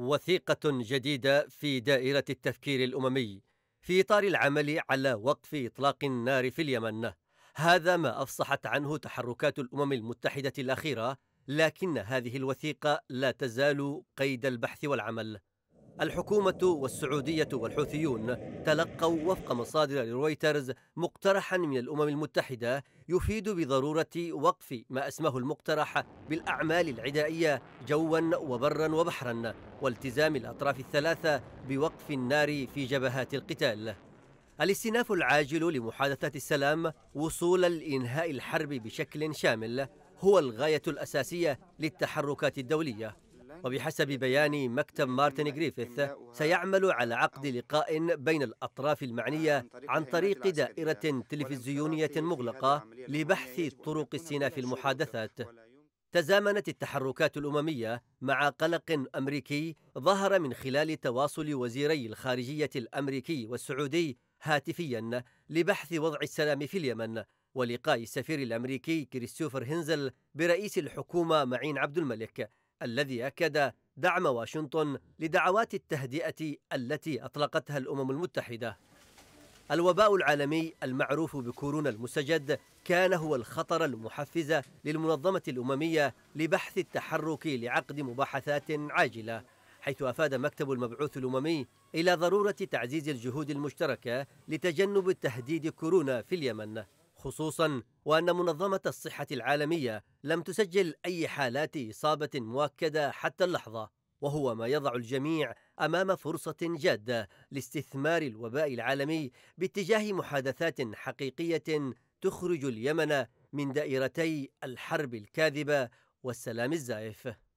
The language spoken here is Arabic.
وثيقة جديدة في دائرة التفكير الأممي في إطار العمل على وقف إطلاق النار في اليمن هذا ما أفصحت عنه تحركات الأمم المتحدة الأخيرة لكن هذه الوثيقة لا تزال قيد البحث والعمل الحكومة والسعودية والحوثيون تلقوا وفق مصادر لرويترز مقترحا من الأمم المتحدة يفيد بضرورة وقف ما أسماه المقترح بالأعمال العدائية جوا وبرا وبحرا والتزام الأطراف الثلاثة بوقف النار في جبهات القتال الاستئناف العاجل لمحادثات السلام وصولا لإنهاء الحرب بشكل شامل هو الغاية الأساسية للتحركات الدولية وبحسب بيان مكتب مارتن جريفيث سيعمل على عقد لقاء بين الأطراف المعنية عن طريق دائرة تلفزيونية مغلقة لبحث طرق استئناف المحادثات تزامنت التحركات الأممية مع قلق أمريكي ظهر من خلال تواصل وزيري الخارجية الأمريكي والسعودي هاتفيا لبحث وضع السلام في اليمن ولقاء السفير الأمريكي كريستوفر هنزل برئيس الحكومة معين عبد الملك الذي أكد دعم واشنطن لدعوات التهدئة التي أطلقتها الأمم المتحدة الوباء العالمي المعروف بكورونا المسجد كان هو الخطر المحفز للمنظمة الأممية لبحث التحرك لعقد مباحثات عاجلة حيث أفاد مكتب المبعوث الأممي إلى ضرورة تعزيز الجهود المشتركة لتجنب تهديد كورونا في اليمن خصوصا وأن منظمة الصحة العالمية لم تسجل أي حالات إصابة مؤكدة حتى اللحظة وهو ما يضع الجميع أمام فرصة جادة لاستثمار الوباء العالمي باتجاه محادثات حقيقية تخرج اليمن من دائرتي الحرب الكاذبة والسلام الزائف